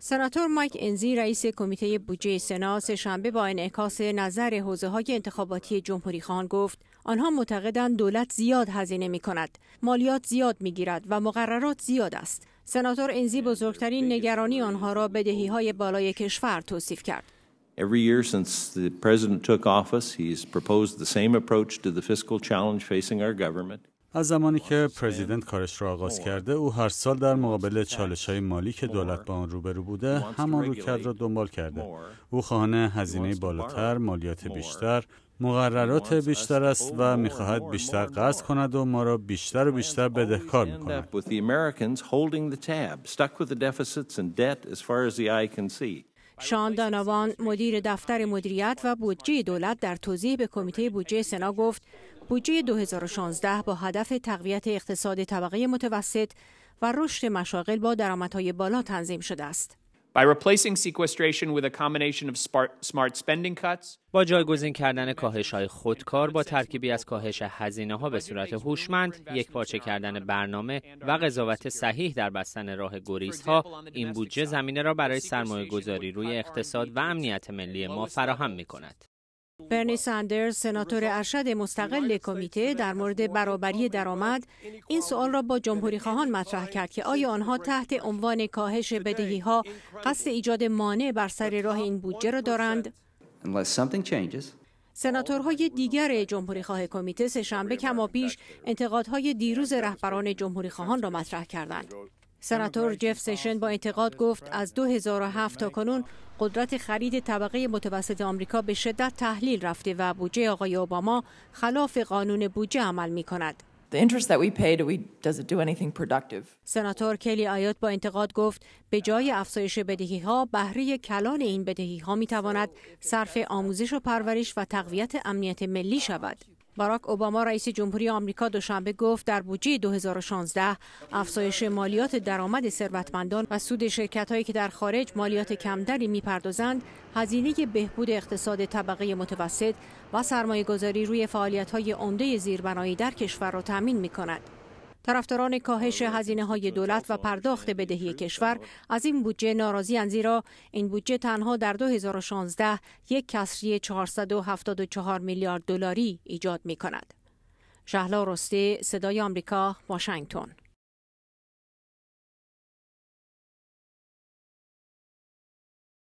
سناتور مایک انزی رئیس کمیته بودجه سنا شنبه با انعکاس نظر حوزه های انتخاباتی جمهوری خان گفت آنها معتقدند دولت زیاد هزینه می کند مالیات زیاد می گیرد و مقررات زیاد است سناتور انزی بزرگترین نگرانی آنها را بدهی های بالای کشور توصیف کرد Every year since the president took office, he's proposed the از زمانی که پرزیدنت کارش را آغاز کرده او هر سال در مقابل چالش های مالی که دولت با آن روبرو بوده همان کرد را دنبال کرده او خواهان هزینه بالاتر مالیات بیشتر مقررات بیشتر است و میخواهد بیشتر قصد کند و ما را بیشتر و بیشتر بدهکار میکند شان داناوان مدیر دفتر مدیریت و بودجه دولت در توضیح به کمیته بودجه سنا گفت بودجه 2016 با هدف تقویت اقتصاد طبقه متوسط و رشد مشاغل با درآمدهای بالا تنظیم شده است. by replacing sequestration with a combination of smart با جایگزین کردن کاهش های خودکار با ترکیبی از کاهش هزینه ها به صورت هوشمند، یک پاچه کردن برنامه و قضاوت صحیح در بستن راه گریز ها، این بودجه زمینه را برای سرمایه گذاری روی اقتصاد و امنیت ملی ما فراهم می کند. برنی ساندرز سناتور ارشد مستقل کمیته در مورد برابری درآمد این سوال را با جمهوری خواهان مطرح کرد که آیا آنها تحت عنوان کاهش بدهی ها قصد ایجاد مانع بر سر راه این بودجه را دارند سناتورهای دیگر جمهوری خواه کمیته شنبه کما پیش انتقادهای دیروز رهبران جمهوری خواهان را مطرح کردند سناتور جف سیشن با انتقاد گفت از 2007 تا کنون قدرت خرید طبقه متوسط آمریکا به شدت تحلیل رفته و بودجه آقای اوباما خلاف قانون بودجه عمل می کند. سناتور کلی آیات با انتقاد گفت به جای افزایش بدهی ها بهره کلان این بدهی ها می تواند صرف آموزش و پرورش و تقویت امنیت ملی شود. باراک اوباما رئیس جمهوری آمریکا دوشنبه گفت در بودجه 2016 افزایش مالیات درآمد ثروتمندان و سود هایی که در خارج مالیات کمتری میپردازند هزینه بهبود اقتصاد طبقه متوسط و سرمایهگذاری روی فعالیت‌های عمده زیربنایی در کشور را می می‌کند. طرفداران کاهش هزینه های دولت و پرداخت بدهی کشور از این بودجه ناراضی زیرا این بودجه تنها در 2016 یک کسری 474 میلیارد دلاری ایجاد می کند. شهلا رسته صدای آمریکا واشنگتن